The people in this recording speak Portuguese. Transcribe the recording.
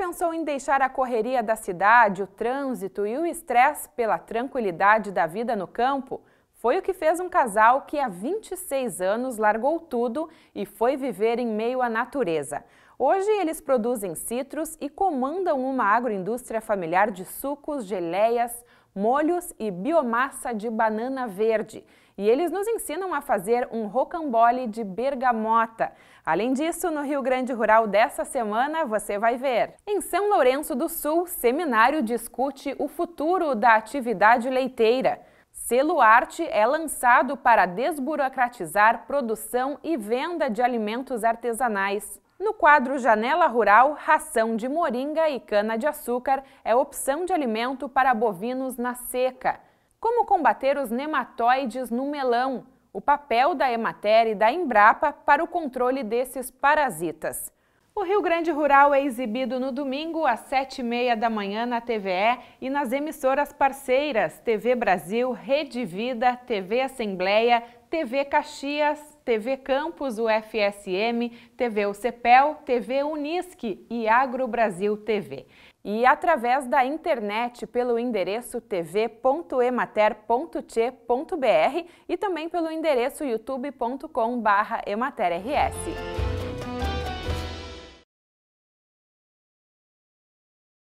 pensou em deixar a correria da cidade, o trânsito e o estresse pela tranquilidade da vida no campo? Foi o que fez um casal que há 26 anos largou tudo e foi viver em meio à natureza. Hoje eles produzem citros e comandam uma agroindústria familiar de sucos, geleias, molhos e biomassa de banana verde. E eles nos ensinam a fazer um rocambole de bergamota. Além disso, no Rio Grande Rural dessa semana, você vai ver. Em São Lourenço do Sul, seminário discute o futuro da atividade leiteira. Selo Arte é lançado para desburocratizar produção e venda de alimentos artesanais. No quadro Janela Rural, ração de moringa e cana-de-açúcar é opção de alimento para bovinos na seca. Como combater os nematóides no melão? O papel da Emater e da Embrapa para o controle desses parasitas. O Rio Grande Rural é exibido no domingo às sete e meia da manhã na TVE e nas emissoras parceiras TV Brasil, Rede Vida, TV Assembleia, TV Caxias, TV Campos, UFSM, TV UCPEL, TV Unisque e Agro Brasil TV. E através da internet pelo endereço tv.emater.tche.br e também pelo endereço youtube.com/ematerrs.